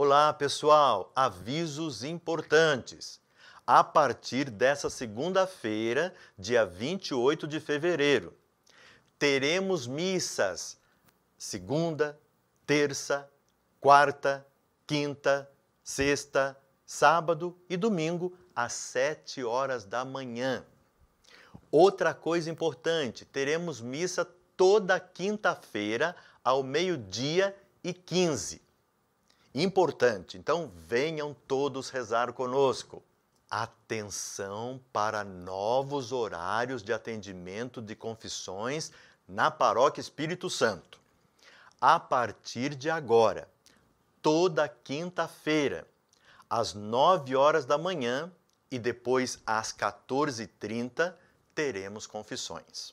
Olá, pessoal! Avisos importantes. A partir dessa segunda-feira, dia 28 de fevereiro, teremos missas segunda, terça, quarta, quinta, sexta, sábado e domingo às 7 horas da manhã. Outra coisa importante, teremos missa toda quinta-feira ao meio-dia e 15. Importante, então venham todos rezar conosco. Atenção para novos horários de atendimento de confissões na Paróquia Espírito Santo. A partir de agora, toda quinta-feira, às 9 horas da manhã e depois às 14h30, teremos confissões.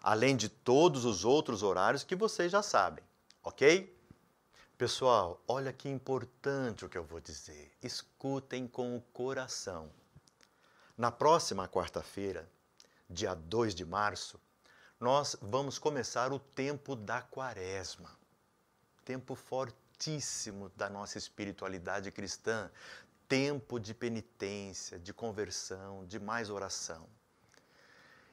Além de todos os outros horários que vocês já sabem, ok? Pessoal, olha que importante o que eu vou dizer. Escutem com o coração. Na próxima quarta-feira, dia 2 de março, nós vamos começar o tempo da quaresma. Tempo fortíssimo da nossa espiritualidade cristã. Tempo de penitência, de conversão, de mais oração.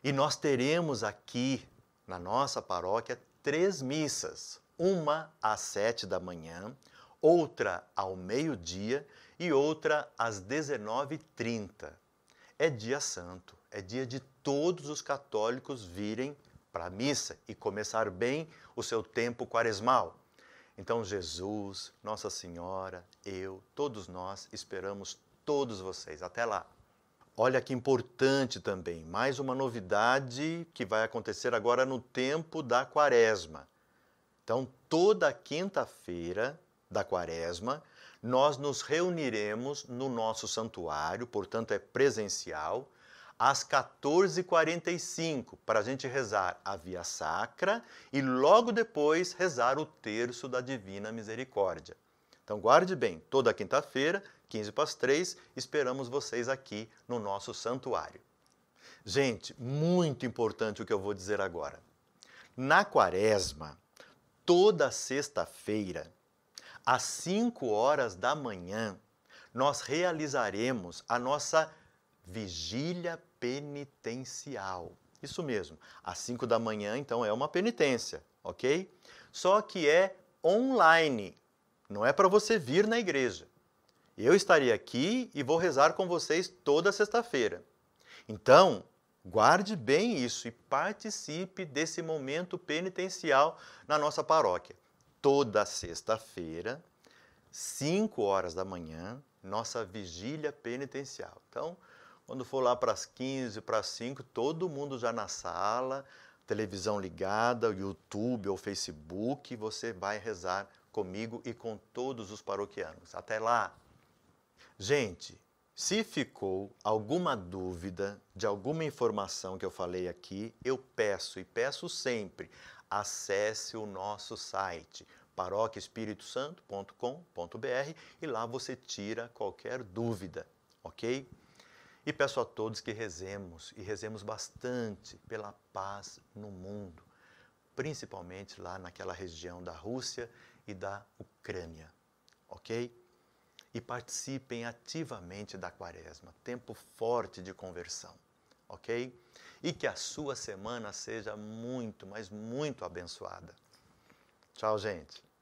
E nós teremos aqui, na nossa paróquia, três missas uma às sete da manhã, outra ao meio-dia e outra às 19h30. É dia santo, é dia de todos os católicos virem para a missa e começar bem o seu tempo quaresmal. Então, Jesus, Nossa Senhora, eu, todos nós esperamos todos vocês. Até lá! Olha que importante também, mais uma novidade que vai acontecer agora no tempo da quaresma. Então, toda quinta-feira da quaresma, nós nos reuniremos no nosso santuário, portanto é presencial, às 14h45, para a gente rezar a Via Sacra e logo depois rezar o terço da Divina Misericórdia. Então guarde bem, toda quinta-feira, 15 para as 3, esperamos vocês aqui no nosso santuário. Gente, muito importante o que eu vou dizer agora. Na quaresma, Toda sexta-feira, às 5 horas da manhã, nós realizaremos a nossa vigília penitencial. Isso mesmo, às 5 da manhã, então, é uma penitência, ok? Só que é online, não é para você vir na igreja. Eu estarei aqui e vou rezar com vocês toda sexta-feira. Então, Guarde bem isso e participe desse momento penitencial na nossa paróquia. Toda sexta-feira, 5 horas da manhã, nossa vigília penitencial. Então, quando for lá para as 15, para as 5, todo mundo já na sala, televisão ligada, YouTube ou Facebook, você vai rezar comigo e com todos os paroquianos. Até lá! Gente, se ficou alguma dúvida de alguma informação que eu falei aqui, eu peço e peço sempre, acesse o nosso site paroquiaespiritosanto.com.br e lá você tira qualquer dúvida, ok? E peço a todos que rezemos e rezemos bastante pela paz no mundo, principalmente lá naquela região da Rússia e da Ucrânia, ok? e participem ativamente da quaresma, tempo forte de conversão, ok? E que a sua semana seja muito, mas muito abençoada. Tchau, gente.